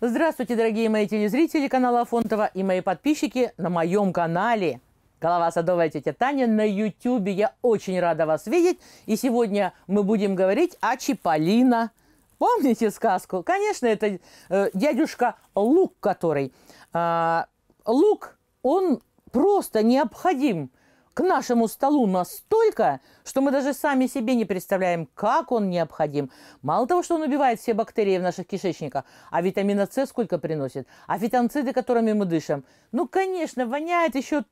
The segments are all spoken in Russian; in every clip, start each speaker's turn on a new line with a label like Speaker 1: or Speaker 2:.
Speaker 1: Здравствуйте, дорогие мои телезрители канала Афонтова и мои подписчики на моем канале. Голова садовая тетя Таня на ютюбе. Я очень рада вас видеть. И сегодня мы будем говорить о Чиполлино. Помните сказку? Конечно, это э, дядюшка Лук, который... Э, лук, он просто необходим к нашему столу настолько, что мы даже сами себе не представляем, как он необходим. Мало того, что он убивает все бактерии в наших кишечниках, а витамина С сколько приносит, а фитонциды, которыми мы дышим. Ну, конечно, воняет еще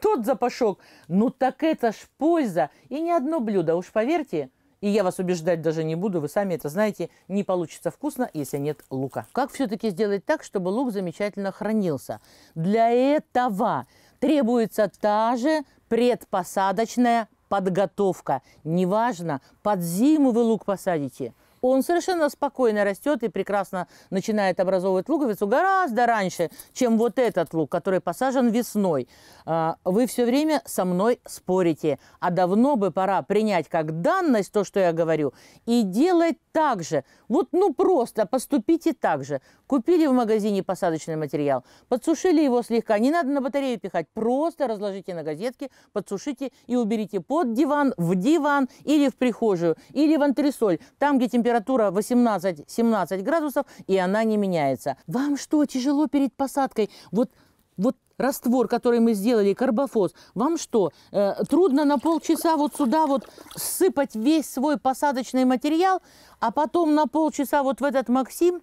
Speaker 1: тот запашок. Но ну, так это ж польза. И не одно блюдо, уж поверьте, и я вас убеждать даже не буду, вы сами это знаете, не получится вкусно, если нет лука. Как все-таки сделать так, чтобы лук замечательно хранился? Для этого требуется та же предпосадочная подготовка. Неважно, под зиму вы лук посадите – он совершенно спокойно растет и прекрасно начинает образовывать луковицу гораздо раньше, чем вот этот лук, который посажен весной. А, вы все время со мной спорите, а давно бы пора принять как данность то, что я говорю, и делать так же. Вот ну просто поступите так же. Купили в магазине посадочный материал, подсушили его слегка, не надо на батарею пихать, просто разложите на газетке, подсушите и уберите под диван, в диван или в прихожую, или в антресоль, там, где температура температура 18-17 градусов, и она не меняется. Вам что, тяжело перед посадкой? Вот, вот раствор, который мы сделали, карбофос, вам что, э, трудно на полчаса вот сюда вот сыпать весь свой посадочный материал, а потом на полчаса вот в этот Максим,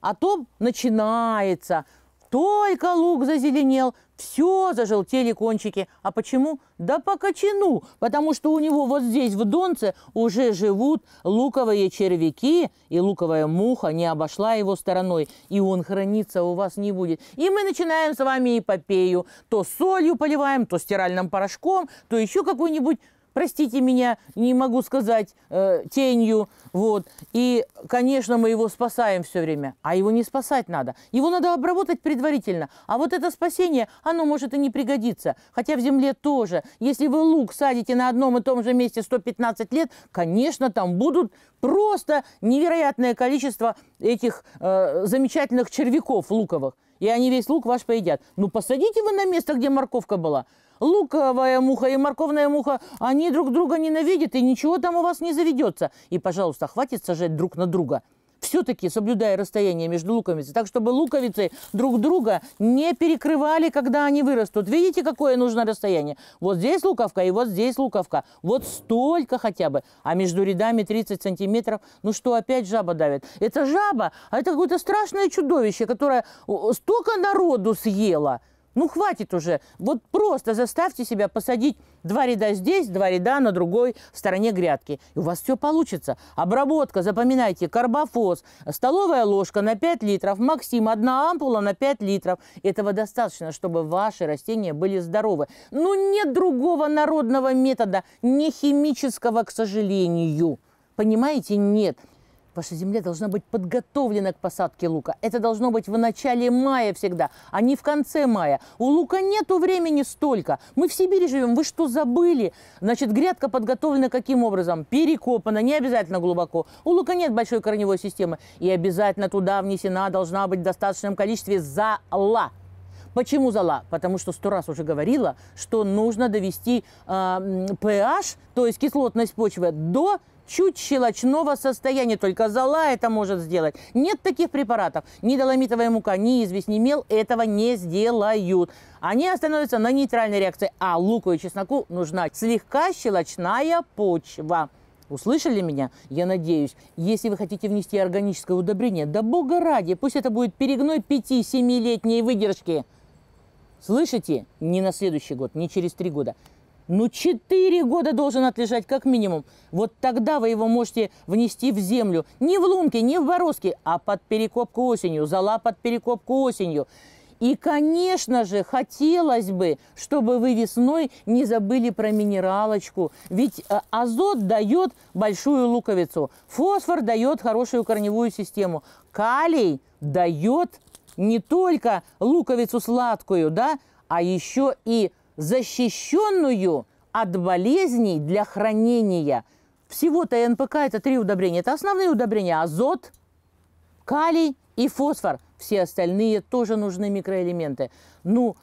Speaker 1: а то начинается – только лук зазеленел, все зажелтели кончики. А почему? Да по кочану, потому что у него вот здесь, в Донце, уже живут луковые червяки, и луковая муха не обошла его стороной, и он храниться у вас не будет. И мы начинаем с вами эпопею. То солью поливаем, то стиральным порошком, то еще какой-нибудь простите меня, не могу сказать, э, тенью, вот. И конечно, мы его спасаем все время, а его не спасать надо. Его надо обработать предварительно. А вот это спасение, оно может и не пригодиться. Хотя в земле тоже. Если вы лук садите на одном и том же месте 115 лет, конечно, там будут просто невероятное количество этих э, замечательных червяков луковых. И они весь лук ваш поедят. Ну, посадите вы на место, где морковка была. Луковая муха и морковная муха, они друг друга ненавидят, и ничего там у вас не заведется. И, пожалуйста, хватит сажать друг на друга друга все-таки соблюдая расстояние между луковицей, так чтобы луковицы друг друга не перекрывали, когда они вырастут. Видите, какое нужно расстояние? Вот здесь луковка и вот здесь луковка. Вот столько хотя бы. А между рядами 30 сантиметров. Ну что, опять жаба давит? Это жаба, а это какое-то страшное чудовище, которое столько народу съело. Ну, хватит уже. Вот просто заставьте себя посадить два ряда здесь, два ряда на другой стороне грядки. И у вас все получится. Обработка, запоминайте, карбофос, столовая ложка на 5 литров, максим, одна ампула на 5 литров. Этого достаточно, чтобы ваши растения были здоровы. Но ну, нет другого народного метода, не химического, к сожалению. Понимаете, нет. Потому что земля должна быть подготовлена к посадке лука. Это должно быть в начале мая всегда, а не в конце мая. У лука нету времени столько. Мы в Сибири живем, вы что забыли? Значит, грядка подготовлена каким образом? Перекопана, не обязательно глубоко. У лука нет большой корневой системы. И обязательно туда внесена должна быть в достаточном количестве зала. Почему зала? Потому что сто раз уже говорила, что нужно довести а, э, pH, то есть кислотность почвы, до чуть щелочного состояния. Только зола это может сделать. Нет таких препаратов. Ни доломитовая мука, ни известь, ни мел этого не сделают. Они остановятся на нейтральной реакции. А луку и чесноку нужна слегка щелочная почва. Услышали меня? Я надеюсь. Если вы хотите внести органическое удобрение, да бога ради, пусть это будет перегной 5-7-летней выдержки. Слышите? Не на следующий год, не через три года. Ну, 4 года должен отлежать как минимум. Вот тогда вы его можете внести в землю. Не в лунки, не в борозки, а под перекопку осенью. Зала под перекопку осенью. И, конечно же, хотелось бы, чтобы вы весной не забыли про минералочку. Ведь э, азот дает большую луковицу, фосфор дает хорошую корневую систему, калий дает не только луковицу сладкую, да, а еще и защищенную от болезней для хранения. Всего-то НПК – это три удобрения. Это основные удобрения – азот, калий и фосфор. Все остальные тоже нужны микроэлементы. Ну,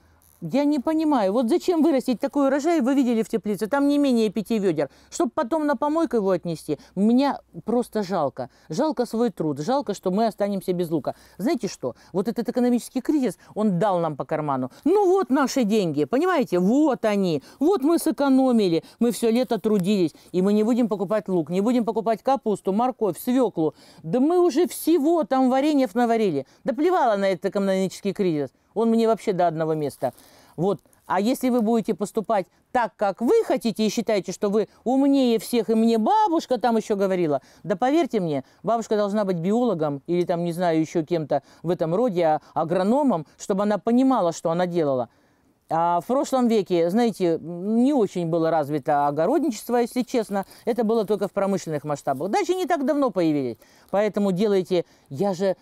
Speaker 1: я не понимаю, вот зачем вырастить такой урожай, вы видели в теплице, там не менее пяти ведер, чтобы потом на помойку его отнести. Меня просто жалко. Жалко свой труд, жалко, что мы останемся без лука. Знаете что, вот этот экономический кризис, он дал нам по карману. Ну вот наши деньги, понимаете, вот они, вот мы сэкономили, мы все лето трудились, и мы не будем покупать лук, не будем покупать капусту, морковь, свеклу. Да мы уже всего там вареньев наварили. Да плевала на этот экономический кризис. Он мне вообще до одного места. Вот. А если вы будете поступать так, как вы хотите, и считаете, что вы умнее всех, и мне бабушка там еще говорила, да поверьте мне, бабушка должна быть биологом или там, не знаю, еще кем-то в этом роде, а агрономом, чтобы она понимала, что она делала. А в прошлом веке, знаете, не очень было развито огородничество, если честно. Это было только в промышленных масштабах. Даже не так давно появились. Поэтому делайте... Я же...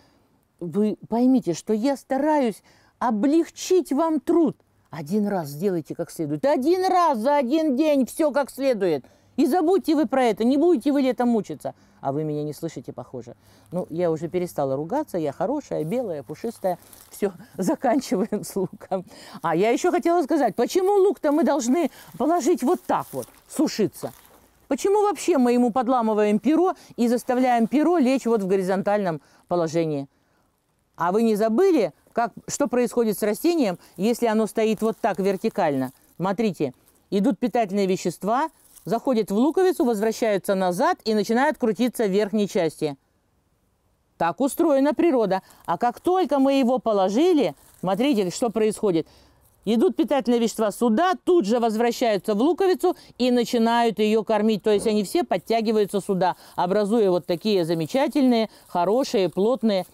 Speaker 1: Вы поймите, что я стараюсь облегчить вам труд. Один раз сделайте как следует. Один раз за один день все как следует. И забудьте вы про это, не будете вы летом мучиться. А вы меня не слышите, похоже. Ну, я уже перестала ругаться, я хорошая, белая, пушистая. Все, заканчиваем с луком. А, я еще хотела сказать, почему лук-то мы должны положить вот так вот, сушиться? Почему вообще мы ему подламываем перо и заставляем перо лечь вот в горизонтальном положении? А вы не забыли, как, что происходит с растением, если оно стоит вот так вертикально? Смотрите, идут питательные вещества, заходят в луковицу, возвращаются назад и начинают крутиться в верхней части. Так устроена природа. А как только мы его положили, смотрите, что происходит. Идут питательные вещества сюда, тут же возвращаются в луковицу и начинают ее кормить. То есть они все подтягиваются сюда, образуя вот такие замечательные, хорошие, плотные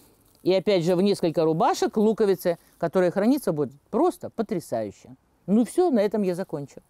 Speaker 1: и опять же в несколько рубашек луковицы, которые хранится, будет просто потрясающе. Ну все, на этом я закончу.